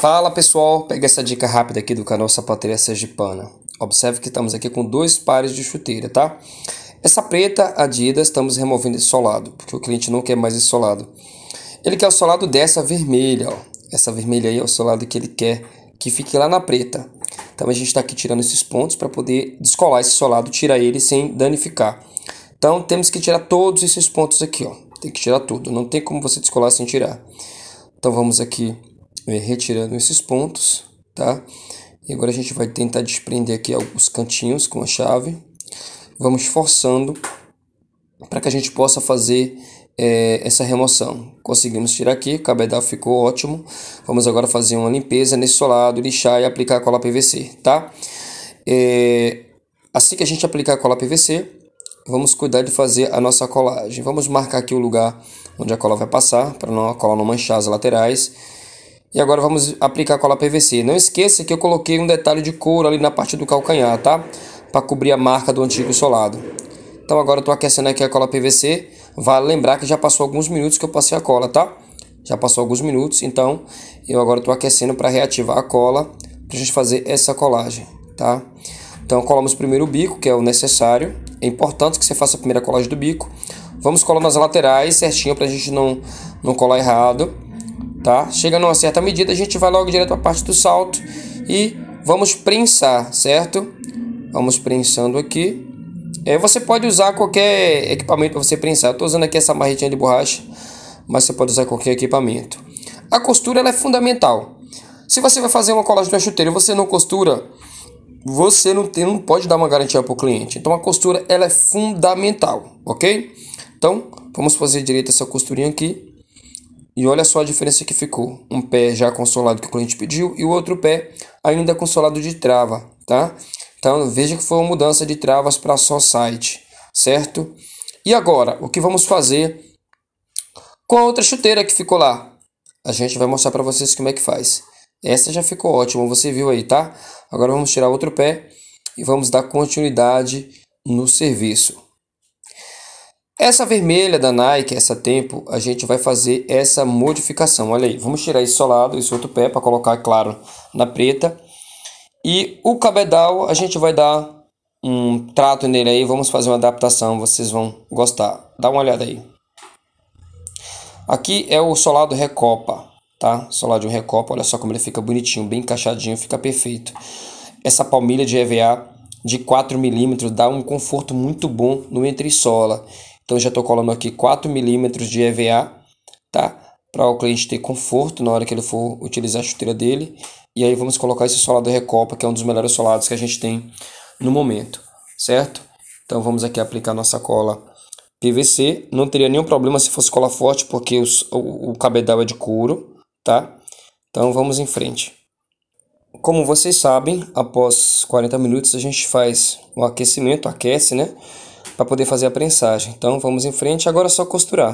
Fala pessoal, pega essa dica rápida aqui do canal Sapateria Sergipana. Observe que estamos aqui com dois pares de chuteira, tá? Essa preta Adidas estamos removendo esse solado, porque o cliente não quer mais esse solado. Ele quer o solado dessa vermelha, ó. Essa vermelha aí é o solado que ele quer que fique lá na preta. Então a gente está aqui tirando esses pontos para poder descolar esse solado, tirar ele sem danificar. Então temos que tirar todos esses pontos aqui, ó. Tem que tirar tudo, não tem como você descolar sem tirar. Então vamos aqui né, retirando esses pontos, tá? E agora a gente vai tentar desprender aqui alguns cantinhos com a chave. Vamos forçando para que a gente possa fazer é, essa remoção. Conseguimos tirar aqui, o cabedal ficou ótimo. Vamos agora fazer uma limpeza nesse solado, lixar e aplicar a cola PVC, tá? É, assim que a gente aplicar a cola PVC, vamos cuidar de fazer a nossa colagem. Vamos marcar aqui o lugar onde a cola vai passar, para não, a cola não manchar as laterais e agora vamos aplicar cola PVC. Não esqueça que eu coloquei um detalhe de couro ali na parte do calcanhar, tá? Para cobrir a marca do antigo solado. Então agora eu estou aquecendo aqui a cola PVC. Vale lembrar que já passou alguns minutos que eu passei a cola, tá? Já passou alguns minutos, então eu agora estou aquecendo para reativar a cola. Para a gente fazer essa colagem, tá? Então colamos primeiro o bico, que é o necessário. É importante que você faça a primeira colagem do bico. Vamos colando as laterais certinho para a gente não, não colar errado tá? Chega numa certa medida, a gente vai logo direto para a parte do salto e vamos prensar, certo? Vamos prensando aqui. É, você pode usar qualquer equipamento para você prensar. Estou usando aqui essa marretinha de borracha, mas você pode usar qualquer equipamento. A costura é fundamental. Se você vai fazer uma colagem de uma chuteira e você não costura, você não, tem, não pode dar uma garantia para o cliente. Então a costura ela é fundamental, ok? Então vamos fazer direito essa costurinha aqui. E olha só a diferença que ficou. Um pé já consolado que o cliente pediu e o outro pé ainda consolado de trava, tá? Então veja que foi uma mudança de travas para só site, certo? E agora, o que vamos fazer com a outra chuteira que ficou lá? A gente vai mostrar para vocês como é que faz. Essa já ficou ótima, você viu aí, tá? Agora vamos tirar outro pé e vamos dar continuidade no serviço. Essa vermelha da Nike, essa tempo, a gente vai fazer essa modificação. Olha aí, vamos tirar esse solado, esse outro pé, para colocar, claro, na preta. E o cabedal, a gente vai dar um trato nele aí, vamos fazer uma adaptação, vocês vão gostar. Dá uma olhada aí. Aqui é o solado recopa, tá? Solado recopa, olha só como ele fica bonitinho, bem encaixadinho, fica perfeito. Essa palmilha de EVA de 4 milímetros dá um conforto muito bom no entressola. Então já estou colando aqui 4 milímetros de EVA, tá? Para o cliente ter conforto na hora que ele for utilizar a chuteira dele. E aí vamos colocar esse solado Recopa, que é um dos melhores solados que a gente tem no momento, certo? Então vamos aqui aplicar nossa cola PVC. Não teria nenhum problema se fosse cola forte, porque os, o, o cabedal é de couro, tá? Então vamos em frente. Como vocês sabem, após 40 minutos a gente faz o aquecimento, aquece, né? para poder fazer a prensagem. Então vamos em frente, agora é só costurar.